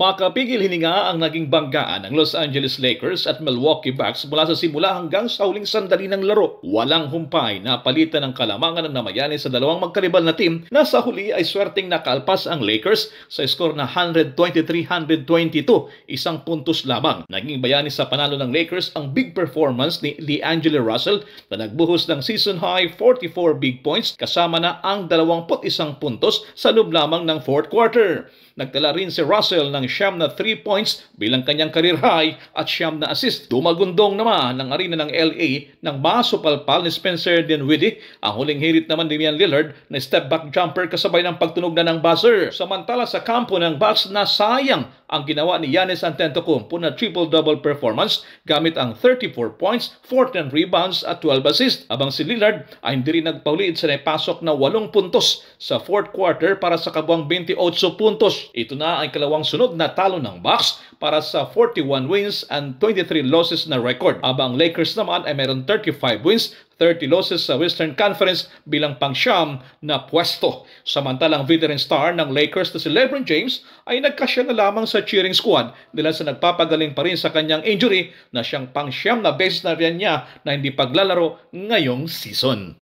Makapigil hininga ang naging banggaan ng Los Angeles Lakers at Milwaukee Bucks mula sa simula hanggang sa huling sandali ng laro. Walang humpay na palitan ng kalamangan ng namayani sa dalawang magkaribal na team na sa huli ay swerteng nakalpas ang Lakers sa score na 123-122, isang puntos lamang. Naging bayani sa panalo ng Lakers ang big performance ni D'Angelo Russell na nagbuhos ng season high 44 big points kasama na ang 21 puntos sa loob lamang ng fourth quarter. Nagtala rin si Russell ng siyam na 3 points bilang kanyang career high at siyam na assist. Dumagundong naman ang arena ng LA ng masupalpal ni Spencer Dinwiddie. Ang huling hirit naman ni Damian Lillard na step back jumper kasabay ng pagtunog na ng buzzer. Samantala sa kampo ng Bucks na sayang ang ginawa ni Yanis Antetokounmpo na triple-double performance gamit ang 34 points, 14 rebounds at 12 assists abang si Lillard ay hindi rin nagpauliit sa naipasok na 8 puntos sa fourth quarter para sa kabuang 28 puntos. Ito na ang ikalawang sunod na talo ng Bucks para sa 41 wins and 23 losses na record. Abang Lakers naman ay meron 35 wins, 30 losses sa Western Conference bilang pangsyam na pwesto. Samantalang veteran star ng Lakers na si LeBron James ay nagkasya na lamang sa cheering squad dahil sa nagpapagaling pa rin sa kanyang injury na siyang pangsyam na base na rin niya na hindi paglalaro ngayong season.